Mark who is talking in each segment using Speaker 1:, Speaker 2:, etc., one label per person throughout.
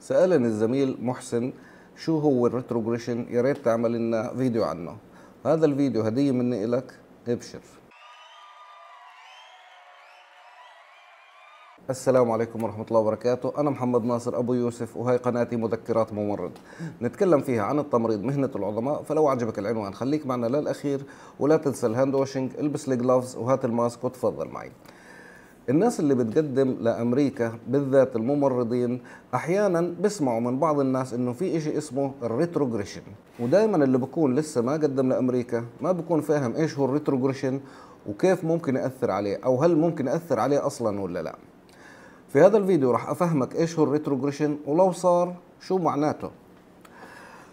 Speaker 1: سالني الزميل محسن شو هو الريتروجريشن يا ريت تعمل لنا فيديو عنه هذا الفيديو هديه مني لك ابشر السلام عليكم ورحمة الله وبركاته أنا محمد ناصر أبو يوسف وهي قناتي مذكرات ممرض نتكلم فيها عن التمريض مهنة العظماء فلو عجبك العنوان خليك معنا للأخير ولا تنسى الهاند واشنج البس الجلافز وهات الماسك وتفضل معي الناس اللي بتقدم لامريكا بالذات الممرضين احيانا بسمعوا من بعض الناس انه في شيء اسمه الريتروجريشن ودائما اللي بكون لسه ما قدم لامريكا ما بكون فاهم ايش هو الريتروجريشن وكيف ممكن ياثر عليه او هل ممكن ياثر عليه اصلا ولا لا في هذا الفيديو راح افهمك ايش هو الريتروجريشن ولو صار شو معناته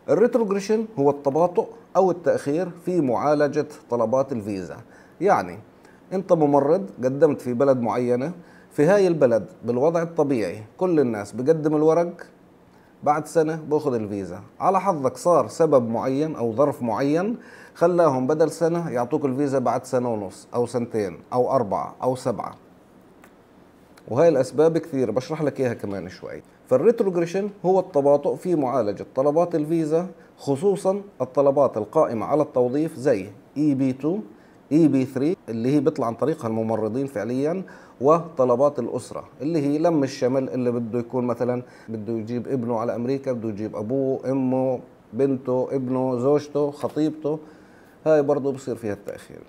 Speaker 1: الريتروجريشن هو التباطؤ او التاخير في معالجه طلبات الفيزا يعني انت ممرض قدمت في بلد معينه في هاي البلد بالوضع الطبيعي كل الناس بقدم الورق بعد سنة باخذ الفيزا على حظك صار سبب معين أو ظرف معين خلاهم بدل سنة يعطوك الفيزا بعد سنة ونص أو سنتين أو أربعة أو سبعة وهي الأسباب كثير بشرح لك إياها كمان شوي فالريتروجريشن هو التباطؤ في معالجة طلبات الفيزا خصوصا الطلبات القائمة على التوظيف زي EB2 اي بي 3 اللي هي بيطلع عن طريقها الممرضين فعليا وطلبات الاسره اللي هي لم الشمل اللي بده يكون مثلا بده يجيب ابنه على امريكا بده يجيب ابوه امه بنته ابنه زوجته خطيبته هاي برضه بصير فيها التاخير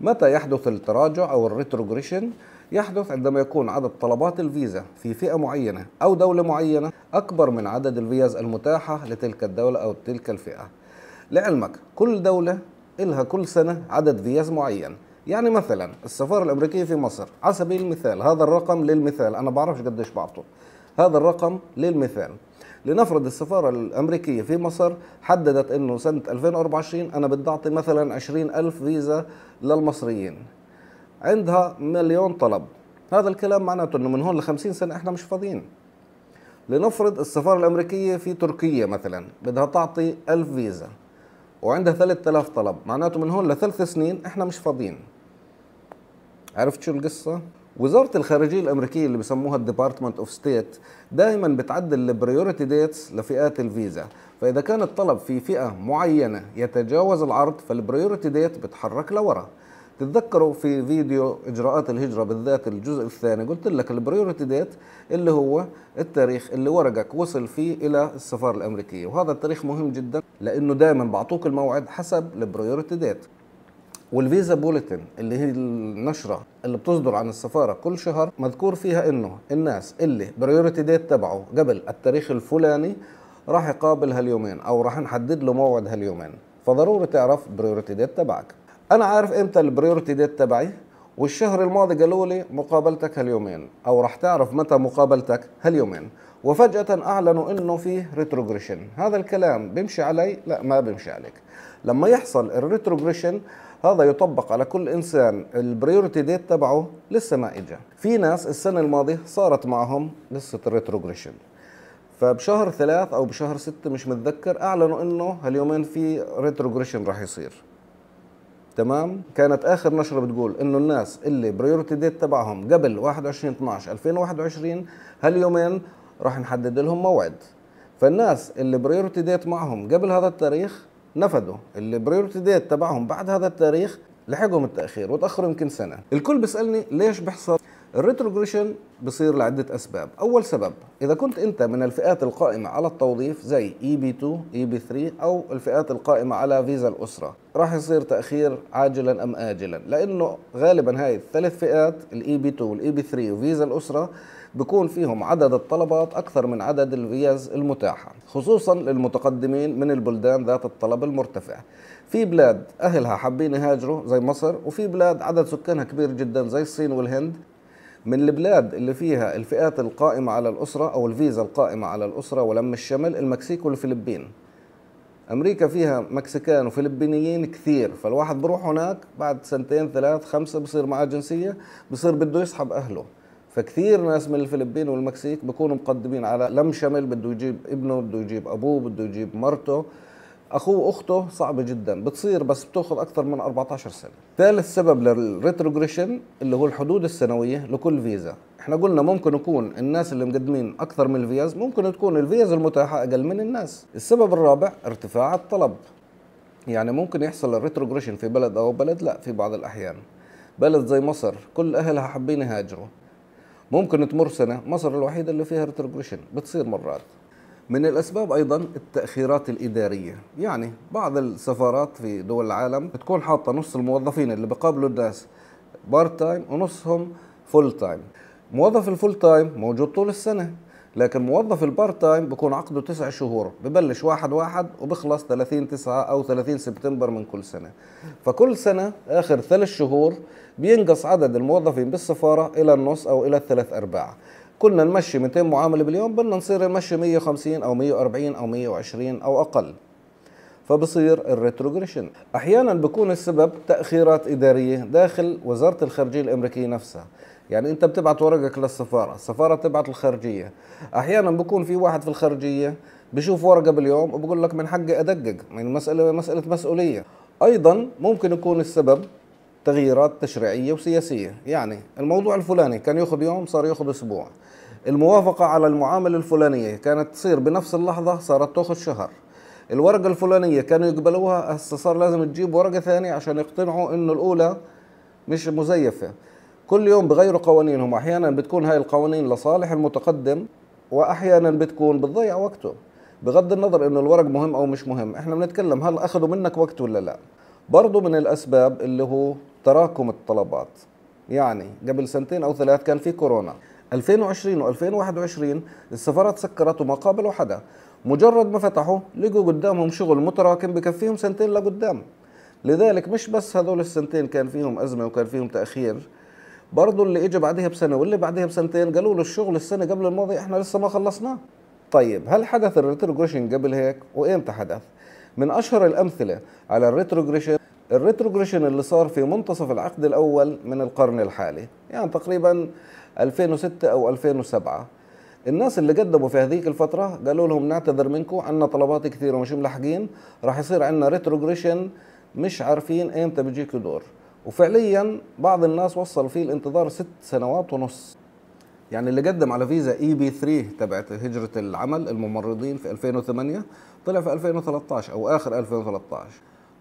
Speaker 1: متى يحدث التراجع او الريتروجريشن يحدث عندما يكون عدد طلبات الفيزا في فئة معينة أو دولة معينة أكبر من عدد الفيز المتاحة لتلك الدولة أو تلك الفئة لعلمك كل دولة إلها كل سنة عدد فيز معين يعني مثلا السفارة الأمريكية في مصر على سبيل المثال هذا الرقم للمثال أنا بعرفش قديش بعطوا هذا الرقم للمثال لنفرض السفارة الأمريكية في مصر حددت أنه سنة 2024 أنا بدي أعطي مثلا 20 ألف فيزا للمصريين عندها مليون طلب هذا الكلام معناته أنه من هون ل 50 سنة إحنا مش فاضيين لنفرض السفارة الأمريكية في تركيا مثلا بدها تعطي ألف فيزا وعندها 3000 طلب معناته من هون لثلاث سنين احنا مش فاضيين عرفت شو القصة؟ وزارة الخارجية الأمريكية اللي بسموها الديبارتمنت اوف ستيت دائما بتعدل البريوريتي ديتس لفئات الفيزا فإذا كان الطلب في فئة معينة يتجاوز العرض فالبريوريتي ديت بتحرك لورا تتذكروا في فيديو اجراءات الهجره بالذات الجزء الثاني قلت لك البريورتي ديت اللي هو التاريخ اللي ورقك وصل فيه الى السفاره الامريكيه وهذا التاريخ مهم جدا لانه دائما بعطوك الموعد حسب البريورتي ديت والفيزا بوليتن اللي هي النشره اللي بتصدر عن السفاره كل شهر مذكور فيها انه الناس اللي بريورتي ديت تبعه قبل التاريخ الفلاني راح يقابل هاليومين او راح نحدد له موعد هاليومين فضروري تعرف بريورتي ديت تبعك انا عارف امتى البريورتي ديت تبعي والشهر الماضي قالوا لي مقابلتك هاليومين او راح تعرف متى مقابلتك هاليومين وفجأة أعلنوا إنه في ريتروجريشن هذا الكلام بيمشي علي لا ما بيمشي عليك لما يحصل الريتروجريشن هذا يطبق على كل إنسان البريورتي ديت تبعه لسه ما إجا في ناس السنة الماضية صارت معهم قصة الريتروجريشن فبشهر ثلاث أو بشهر ستة مش متذكر أعلنوا إنه هاليومين في ريتروجريشن راح يصير تمام كانت اخر نشره بتقول انه الناس اللي بريورتي ديت تبعهم قبل 21 12 2021 هاليومين راح نحدد لهم موعد فالناس اللي بريورتي ديت معهم قبل هذا التاريخ نفذوا اللي بريورتي ديت تبعهم بعد هذا التاريخ لحقهم التاخير وتاخروا يمكن سنه الكل بيسالني ليش بحصل الريتروجريشن بصير لعدة أسباب أول سبب إذا كنت أنت من الفئات القائمة على التوظيف زي اي بي 2 اي بي 3 أو الفئات القائمة على فيزا الأسرة راح يصير تأخير عاجلا أم آجلا لأنه غالبا هاي الثلاث فئات الاي بي 2 والاي بي 3 وفيزا الأسرة بكون فيهم عدد الطلبات أكثر من عدد الفيز المتاحة خصوصا للمتقدمين من البلدان ذات الطلب المرتفع في بلاد أهلها حابين يهاجروا زي مصر وفي بلاد عدد سكانها كبير جدا زي الصين والهند من البلاد اللي فيها الفئات القائمة على الأسرة أو الفيزا القائمة على الأسرة ولم الشمل المكسيك والفلبين أمريكا فيها مكسيكان وفلبينيين كثير فالواحد بروح هناك بعد سنتين ثلاث خمسة بصير معاه جنسية بصير بده يسحب أهله فكثير ناس من الفلبين والمكسيك بيكونوا مقدمين على لم شمل بده يجيب ابنه بده يجيب أبوه بده يجيب مرته اخوه واخته صعبه جدا بتصير بس بتاخذ اكثر من 14 سنه ثالث سبب للريتروجريشن اللي هو الحدود السنويه لكل فيزا احنا قلنا ممكن يكون الناس اللي مقدمين اكثر من الفيز ممكن تكون الفيز المتاحه اقل من الناس السبب الرابع ارتفاع الطلب يعني ممكن يحصل الريتروجريشن في بلد او بلد لا في بعض الاحيان بلد زي مصر كل اهلها حابين يهاجروا ممكن تمر سنه مصر الوحيده اللي فيها ريتروجريشن بتصير مرات من الأسباب أيضا التأخيرات الإدارية يعني بعض السفارات في دول العالم بتكون حاطة نص الموظفين اللي بقابلوا الناس بارت تايم ونصهم فول تايم موظف الفول تايم موجود طول السنة لكن موظف البارت تايم بكون عقده تسع شهور ببلش واحد واحد وبخلص 30 تسعة أو 30 سبتمبر من كل سنة فكل سنة آخر ثلاث شهور بينقص عدد الموظفين بالسفارة إلى النص أو إلى الثلاث أرباع كنا نمشي 200 معامله باليوم بدنا نصير نمشي 150 او 140 او 120 او اقل فبصير الريتروجريشن احيانا بكون السبب تاخيرات اداريه داخل وزاره الخارجيه الامريكيه نفسها يعني انت بتبعت ورقك للسفاره السفاره بتبعت الخارجيه احيانا بكون في واحد في الخارجيه بشوف ورقه باليوم وبقول لك من حقي ادقق من مساله مساله مسؤوليه ايضا ممكن يكون السبب تغييرات تشريعيه وسياسيه يعني الموضوع الفلاني كان ياخذ يوم صار ياخذ اسبوع الموافقه على المعامله الفلانيه كانت تصير بنفس اللحظه صارت تاخذ شهر الورقة الفلانية كانوا يقبلوها هسه صار لازم تجيب ورقة ثانية عشان يقتنعوا انه الأولى مش مزيفة كل يوم بغيروا قوانينهم أحيانا بتكون هاي القوانين لصالح المتقدم وأحيانا بتكون بتضيع وقته بغض النظر انه الورق مهم او مش مهم احنا بنتكلم هل اخذوا منك وقت ولا لا برضه من الأسباب اللي هو تراكم الطلبات يعني قبل سنتين أو ثلاث كان في كورونا 2020 و2021 السفارات سكرت وما قابلوا حدا مجرد ما فتحوا لقوا قدامهم شغل متراكم بكفيهم سنتين لقدام لذلك مش بس هذول السنتين كان فيهم أزمة وكان فيهم تأخير برضه اللي اجى بعدها بسنة واللي بعدها بسنتين قالوا له الشغل السنة قبل الماضي احنا لسه ما خلصناه طيب هل حدث الريتروجريشن قبل هيك وامتى حدث من اشهر الامثله على الريتروجريشن الريتروجريشن اللي صار في منتصف العقد الاول من القرن الحالي يعني تقريبا 2006 او 2007 الناس اللي قدموا في هذيك الفتره قالوا لهم نعتذر منكم عندنا طلبات كثيره ومش ملاحقين راح يصير عندنا ريتروجريشن مش عارفين ايمتى بيجيكوا دور وفعليا بعض الناس وصل فيه الانتظار ست سنوات ونص يعني اللي قدم على فيزا اي بي 3 تبعت هجره العمل الممرضين في 2008 طلع في 2013 او اخر 2013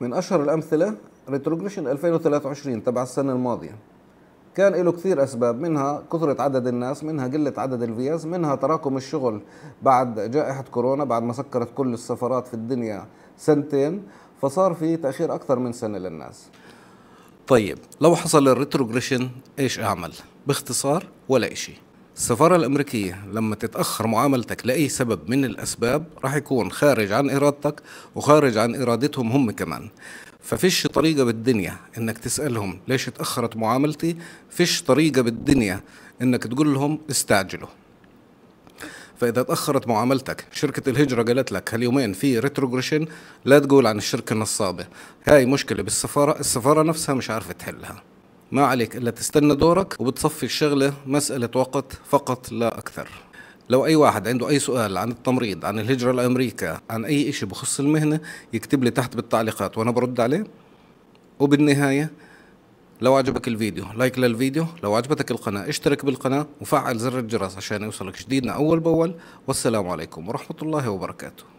Speaker 1: من اشهر الامثله ريتروجريشن 2023 تبع السنه الماضيه كان له كثير اسباب منها كثره عدد الناس منها قله عدد الفيز منها تراكم الشغل بعد جائحه كورونا بعد ما سكرت كل السفارات في الدنيا سنتين فصار في تاخير اكثر من سنه للناس طيب لو حصل الريتروجريشن ايش اعمل باختصار ولا شيء السفارة الأمريكية لما تتأخر معاملتك لأي سبب من الأسباب راح يكون خارج عن إرادتك وخارج عن إرادتهم هم كمان ففيش طريقة بالدنيا إنك تسألهم ليش تأخرت معاملتي فيش طريقة بالدنيا إنك تقول لهم استعجلوا فإذا تأخرت معاملتك شركة الهجرة قالت لك هاليومين في ريتروجريشن لا تقول عن الشركة النصابة هاي مشكلة بالسفارة السفارة نفسها مش عارفة تحلها ما عليك إلا تستنى دورك وبتصفي الشغلة مسألة وقت فقط لا أكثر لو أي واحد عنده أي سؤال عن التمريض عن الهجرة لأمريكا عن أي إشي بخص المهنة يكتب لي تحت بالتعليقات وأنا برد عليه وبالنهاية لو عجبك الفيديو لايك للفيديو لو عجبتك القناة اشترك بالقناة وفعل زر الجرس عشان يوصلك جديدنا أول بأول والسلام عليكم ورحمة الله وبركاته